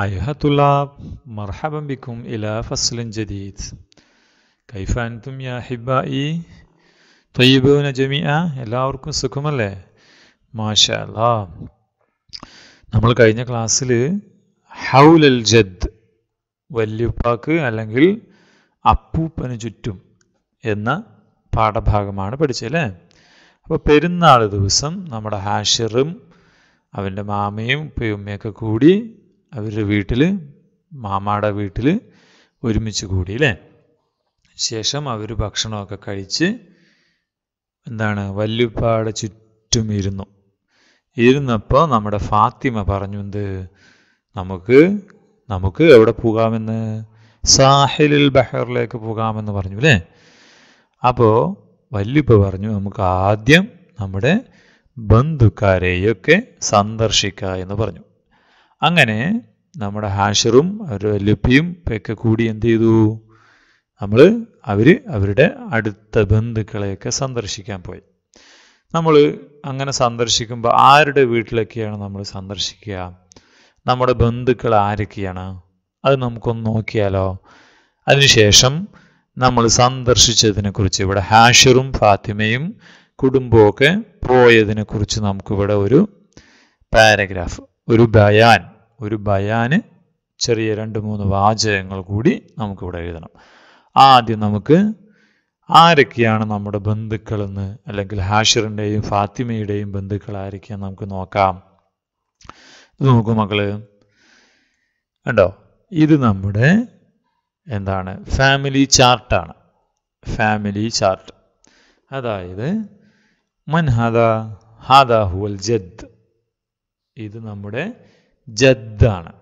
أيها الطلاب مرحبا بكم إلى فصل جديد كيف أنتم يا أحبائي എല്ലാവർക്കും സുഖമല്ലേ മാഷല്ല നമ്മൾ കഴിഞ്ഞ ക്ലാസ്സിൽ ഹൗലൽ ജദ് വല്യുപ്പാക്ക് അല്ലെങ്കിൽ അപ്പൂപ്പന് ചുറ്റും എന്ന പാഠഭാഗമാണ് പഠിച്ചത് അല്ലേ അപ്പോൾ പെരുന്നാൾ ദിവസം നമ്മുടെ ഹാഷിറും അവൻ്റെ മാമയും ഉപ്പയുമ്മയൊക്കെ കൂടി അവരുടെ വീട്ടിൽ മാമാടെ വീട്ടിൽ ഒരുമിച്ച് കൂടി അല്ലേ ശേഷം അവർ ഭക്ഷണമൊക്കെ കഴിച്ച് എന്താണ് വല്യുപ്പാടെ ചുറ്റും ഇരുന്നു ഇരുന്നപ്പോൾ നമ്മുടെ ഫാത്തിമ പറഞ്ഞു എന്ത് നമുക്ക് നമുക്ക് എവിടെ പോകാമെന്ന് സാഹിലിൽ ബഹറിലേക്ക് പോകാമെന്ന് പറഞ്ഞു അല്ലേ അപ്പോൾ വല്യുപ്പ പറഞ്ഞു നമുക്ക് ആദ്യം നമ്മുടെ ബന്ധുക്കാരെയൊക്കെ സന്ദർശിക്കുക എന്ന് പറഞ്ഞു അങ്ങനെ നമ്മുടെ ഹാഷറും അവരുടെ ലുപ്പിയും ഒക്കെ കൂടി എന്ത് ചെയ്തു നമ്മൾ അവർ അവരുടെ അടുത്ത ബന്ധുക്കളെയൊക്കെ സന്ദർശിക്കാൻ പോയി നമ്മൾ അങ്ങനെ സന്ദർശിക്കുമ്പോൾ ആരുടെ വീട്ടിലൊക്കെയാണ് നമ്മൾ സന്ദർശിക്കുക നമ്മുടെ ബന്ധുക്കൾ ആരൊക്കെയാണ് അത് നമുക്കൊന്ന് നോക്കിയാലോ അതിനുശേഷം നമ്മൾ സന്ദർശിച്ചതിനെക്കുറിച്ച് ഇവിടെ ഹാഷറും ഫാത്തിമയും കുടുംബമൊക്കെ പോയതിനെക്കുറിച്ച് നമുക്കിവിടെ ഒരു പാരഗ്രാഫ് ഒരു ബയാൻ ഒരു ബയാന് ചെറിയ രണ്ട് മൂന്ന് വാചകങ്ങൾ കൂടി നമുക്കിവിടെ എഴുതണം ആദ്യം നമുക്ക് ആരൊക്കെയാണ് നമ്മുടെ ബന്ധുക്കളെന്ന് അല്ലെങ്കിൽ ഹാഷിറിൻ്റെയും ഫാത്തിമയുടെയും ബന്ധുക്കൾ ആരൊക്കെയാണ് നമുക്ക് നോക്കാം ഇത് നോക്കൂ മക്കള് കണ്ടോ ഇത് നമ്മുടെ എന്താണ് ഫാമിലി ചാർട്ടാണ് ഫാമിലി ചാർട്ട് അതായത് മൻ ഹാദാഹുൽ ഹുവൽ ജദ് ഇത് നമ്മുടെ ജദ്ദാണ്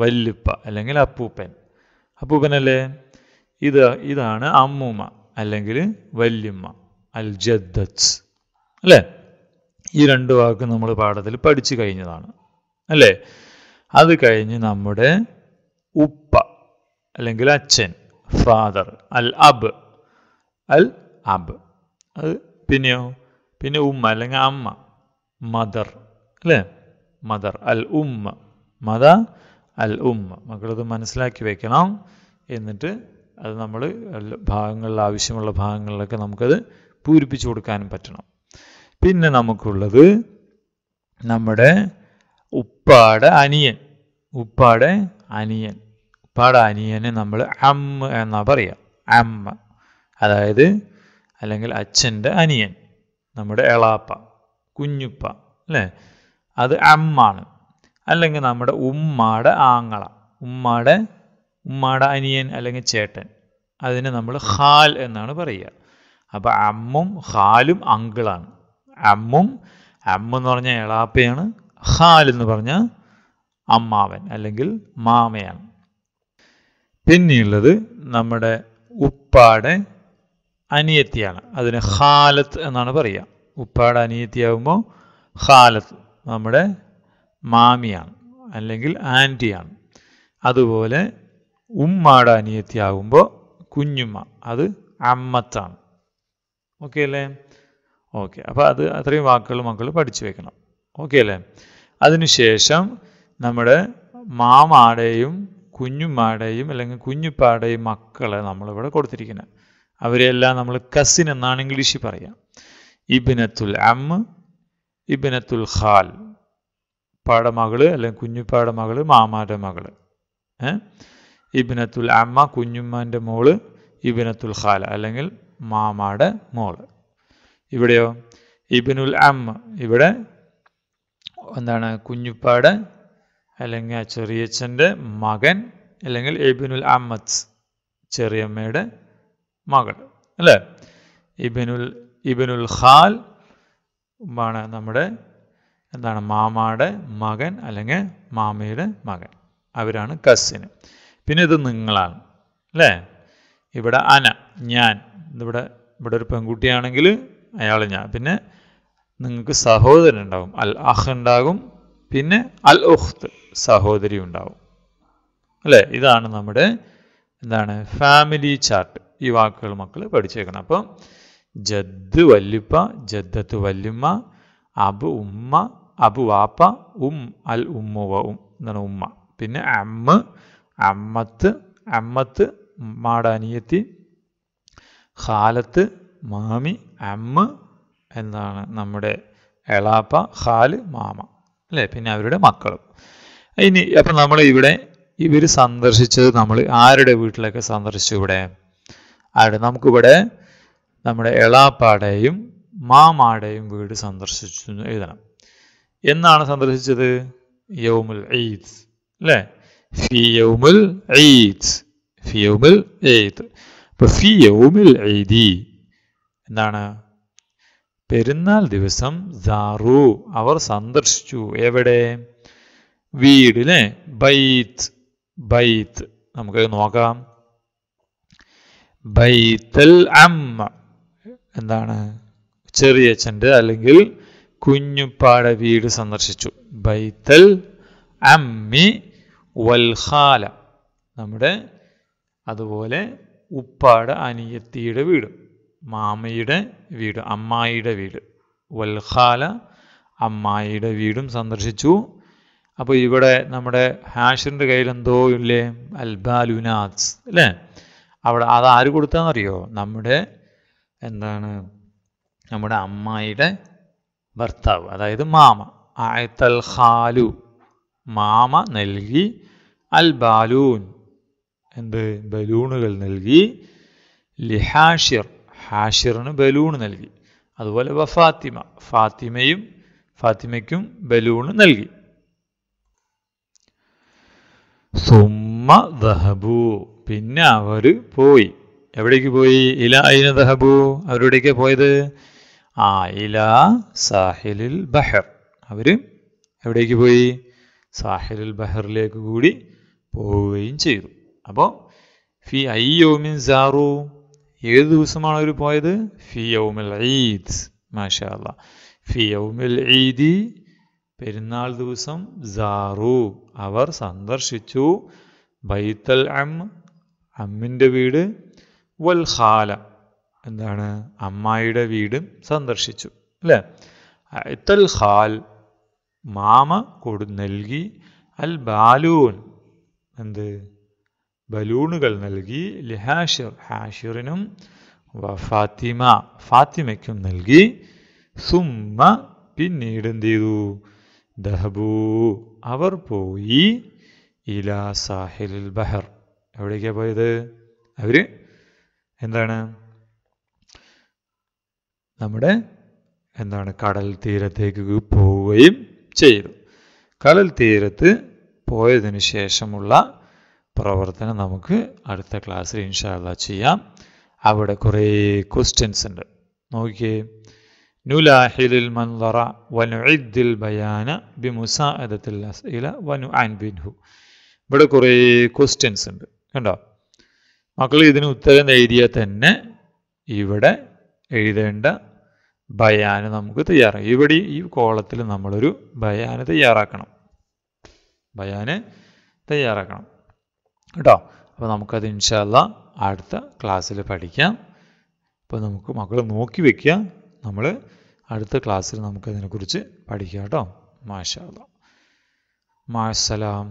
വല്ലുപ്പ അല്ലെങ്കിൽ അപ്പൂപ്പൻ അപ്പൂപ്പനല്ലേ ഇത് ഇതാണ് അമ്മൂമ്മ അല്ലെങ്കിൽ വല്യമ്മ അൽ ജദ്ദത്ത് അല്ലേ ഈ രണ്ട് വാക്ക് നമ്മൾ പാഠത്തിൽ പഠിച്ചു കഴിഞ്ഞതാണ് അല്ലേ അത് കഴിഞ്ഞ് നമ്മുടെ ഉപ്പ അല്ലെങ്കിൽ അച്ഛൻ ഫാദർ അൽ അബ് അൽ അബ് അത് പിന്നെയോ പിന്നെ ഉമ്മ അല്ലെങ്കിൽ അമ്മ മദർ അല്ലേ മദർ അൽ ഉമ്മ മദ അൽ ഉമ്മ മക്കളത് മനസ്സിലാക്കി വെക്കണം എന്നിട്ട് അത് നമ്മൾ ഭാഗങ്ങളിൽ ആവശ്യമുള്ള ഭാഗങ്ങളിലൊക്കെ നമുക്കത് പൂരിപ്പിച്ചു കൊടുക്കാനും പറ്റണം പിന്നെ നമുക്കുള്ളത് നമ്മുടെ ഉപ്പാടെ അനിയൻ ഉപ്പാടെ അനിയൻ ഉപ്പാടെ അനിയനെ നമ്മൾ അമ്മ എന്നാ പറയുക അമ്മ അതായത് അല്ലെങ്കിൽ അച്ഛൻ്റെ അനിയൻ നമ്മുടെ എളാപ്പ കുഞ്ഞുപ്പ അല്ലേ അത് അമ്മാണ് അല്ലെങ്കിൽ നമ്മുടെ ഉമ്മാടെ ആങ്ങള ഉമ്മാടെ ഉമ്മാടെ അനിയൻ അല്ലെങ്കിൽ ചേട്ടൻ അതിന് നമ്മൾ ഹാൽ എന്നാണ് പറയുക അപ്പോൾ അമ്മും ഹാലും അങ്കിളാണ് അമ്മും അമ്മ എന്ന് പറഞ്ഞാൽ എളാപ്പയാണ് ഹാൽ എന്ന് പറഞ്ഞാൽ അമ്മാവൻ അല്ലെങ്കിൽ മാമയാണ് പിന്നെയുള്ളത് നമ്മുടെ ഉപ്പാടെ അനിയത്തിയാണ് അതിന് ഹാലത്ത് എന്നാണ് പറയുക ഉപ്പാടെ അനിയത്തിയാകുമ്പോൾ ഹാലത്ത് നമ്മുടെ മാമിയാണ് അല്ലെങ്കിൽ ആൻറ്റിയാണ് അതുപോലെ ഉമ്മാട അനിയത്തിയാകുമ്പോൾ കുഞ്ഞുമ്മ അത് അമ്മത്താണ് ഓക്കെ അല്ലേ ഓക്കെ അപ്പോൾ അത് അത്രയും വാക്കുകൾ മക്കൾ പഠിച്ചു വെക്കണം ഓക്കെ അല്ലേ അതിനുശേഷം നമ്മുടെ മാമാടെയും കുഞ്ഞുമ്മാടെയും അല്ലെങ്കിൽ കുഞ്ഞുപ്പാടെയും മക്കളെ നമ്മളിവിടെ കൊടുത്തിരിക്കുന്നത് അവരെല്ലാം നമ്മൾ കസിൻ എന്നാണ് ഇംഗ്ലീഷിൽ പറയുക ഇബിനത്തുൽ അമ്മ ഇബിനത്തുൽ ഖാൽ പാടമകള് അല്ലെങ്കിൽ കുഞ്ഞുപ്പാട മകള് മാമാൻ്റെ മകള് ഇബിനത്തുൽ അമ്മ കുഞ്ഞുമ്മൻ്റെ മോള് ഇബിനത്തുൽ ഖാൽ അല്ലെങ്കിൽ മാമാടെ മോള് ഇവിടെയോ ഇബിനുൽ അമ്മ ഇവിടെ എന്താണ് കുഞ്ഞുപ്പാട് അല്ലെങ്കിൽ ആ ചെറിയച്ഛൻ്റെ മകൻ അല്ലെങ്കിൽ ഇബിനുൽ അമ്മത്ത് ചെറിയമ്മയുടെ മകൾ അല്ലേ ഇബിനുൽ ഇബിനുൽ ഖാൽ ഉമ്മാണ് നമ്മുടെ എന്താണ് മാമാടെ മകൻ അല്ലെങ്കിൽ മാമയുടെ മകൻ അവരാണ് കസിന് പിന്നെ ഇത് നിങ്ങളാണ് അല്ലേ ഇവിടെ അന ഞാൻ ഇവിടെ ഇവിടെ ഒരു പെൺകുട്ടിയാണെങ്കിൽ അയാൾ ഞാൻ പിന്നെ നിങ്ങൾക്ക് സഹോദരൻ ഉണ്ടാകും അൽ അഹ് ഉണ്ടാകും പിന്നെ അൽ ഉഹ്ത് സഹോദരി ഉണ്ടാവും അല്ലേ ഇതാണ് നമ്മുടെ എന്താണ് ഫാമിലി ചാർട്ട് ഈ വാക്കുകൾ മക്കൾ പഠിച്ചേക്കണം അപ്പം ജദ് വല്ലുപ്പ ജദ്ദത്ത് വല്ലുമ്മ അബ് ഉമ്മ അബു വാപ്പ ഉം അൽ ഉമ്മ വ ഉം എന്നാണ് ഉമ്മ പിന്നെ അമ്മ അമ്മത്ത് അമ്മത്ത് ഉമ്മാടെ അനിയത്തി ഖാലത്ത് മാമി അമ്മ എന്നാണ് നമ്മുടെ എളാപ്പ ഖാല് മാമ അല്ലേ പിന്നെ അവരുടെ മക്കളും ഇനി അപ്പൊ നമ്മൾ ഇവിടെ ഇവർ സന്ദർശിച്ചത് നമ്മൾ ആരുടെ വീട്ടിലൊക്കെ സന്ദർശിച്ചു ഇവിടെ ആരുടെ നമുക്കിവിടെ നമ്മുടെ എളാപ്പാടെയും മാമാടെയും വീട് സന്ദർശിച്ചു എഴുതണം എന്നാണ് സന്ദർശിച്ചത് യൗമുൽ ഈദ് അല്ലേ ഫി യൗമുൽ ഈദ് ഫി യൗമുൽ ഈദ് അപ്പോൾ ഫി യൗമുൽ ഈദി എന്താണ് പെരുന്നാൾ ദിവസം ദാറു അവർ സന്ദർശിച്ചു എവിടെ വീടിലെ ബൈത്ത് ബൈത്ത് നമുക്ക് നോക്കാം ബൈത്തൽ അമ്മ എന്താണ് ചെറിയച്ഛൻ്റെ അല്ലെങ്കിൽ കുഞ്ഞുപ്പാട വീട് സന്ദർശിച്ചു ബൈത്തൽ അമ്മി വൽഹാല നമ്മുടെ അതുപോലെ ഉപ്പാട അനിയത്തിയുടെ വീട് മാമയുടെ വീട് അമ്മായിയുടെ വീട് വൽഹാല അമ്മായിയുടെ വീടും സന്ദർശിച്ചു അപ്പോൾ ഇവിടെ നമ്മുടെ ഹാഷിൻ്റെ കയ്യിൽ എന്തോ ഇല്ലേ അൽബാലുനാസ് അല്ലേ അവിടെ അത് ആര് കൊടുത്താന്നറിയോ നമ്മുടെ എന്താണ് നമ്മുടെ അമ്മായിയുടെ ഭർത്താവ് അതായത് മാമ ആയത്തൽ ഖാലു മാമ നൽകി അൽ ബാലൂൻ എന്ത് ബലൂണുകൾ നൽകി ലിഹാഷിർ ഹാഷിറിന് ബലൂൺ നൽകി അതുപോലെ വ ഫാത്തിമ ഫാത്തിമയും ഫാത്തിമയ്ക്കും ബലൂൺ നൽകി സുമ്മ ദഹബു പിന്നെ അവർ പോയി എവിടേക്ക് പോയി ഇല ഐന ദഹബു അവരുടേക്ക് പോയത് ആ ഇല സാഹിലിൽ ബഹർ അവർ എവിടേക്ക് പോയി സാഹിലിൽ ബഹറിലേക്ക് കൂടി പോവുകയും ചെയ്തു അപ്പോൾ ഫി ഐ യോമിൻ സാറു ഏത് ദിവസമാണ് അവർ പോയത് ഫി യൗമിൽ ഈദ് മാഷാ അല്ല ഫി യൗമിൽ ഈദി പെരുന്നാൾ ദിവസം സാറു അവർ സന്ദർശിച്ചു ബൈത്തൽ അം അമ്മിൻ്റെ വീട് വൽ ഖാല എന്താണ് അമ്മായിയുടെ വീടും സന്ദർശിച്ചു അല്ലേ ഇത്തൽ ഖാൽ മാമ കൊടു നൽകി അൽ ബാലൂൻ എന്ത് ബലൂണുകൾ നൽകി ലിഹാഷിർ ഹാഷിറിനും ഫാത്തിമ ഫാത്തിമയ്ക്കും നൽകി സുമ്മ പിന്നീട് എന്ത് ചെയ്തു ദഹബൂ അവർ പോയി ഇലാ സാഹിൽ ബഹർ എവിടേക്കാണ് പോയത് അവർ എന്താണ് നമ്മുടെ എന്താണ് കടൽ തീരത്തേക്ക് പോവുകയും ചെയ്തു കടൽ തീരത്ത് പോയതിനു ശേഷമുള്ള പ്രവർത്തനം നമുക്ക് അടുത്ത ക്ലാസ്സിൽ ഇൻഷാല്ല ചെയ്യാം അവിടെ കുറേ ക്വസ്റ്റ്യൻസ് ഉണ്ട് നോക്കിയേ നുലാഹിലിൽ മന്ദറ വനു ഇദ്ദിൽ ബയാന ബി മുസാഅദത്തിൽ ഇല വനു ബിൻഹു ഇവിടെ കുറേ ക്വസ്റ്റ്യൻസ് ഉണ്ട് കണ്ടോ മക്കൾ ഇതിന് ഉത്തരം എഴുതിയാൽ തന്നെ ഇവിടെ എഴുതേണ്ട ബയാന് നമുക്ക് തയ്യാറാക്കാം ഇവിടെ ഈ കോളത്തിൽ നമ്മളൊരു ബയാന് തയ്യാറാക്കണം ബയാന് തയ്യാറാക്കണം കേട്ടോ അപ്പോൾ നമുക്കത് ഇൻഷാല്ല അടുത്ത ക്ലാസ്സിൽ പഠിക്കാം അപ്പോൾ നമുക്ക് മക്കൾ നോക്കി വയ്ക്കുക നമ്മൾ അടുത്ത ക്ലാസ്സിൽ നമുക്കതിനെക്കുറിച്ച് പഠിക്കാം കേട്ടോ മാഷാല്ല മാസലാം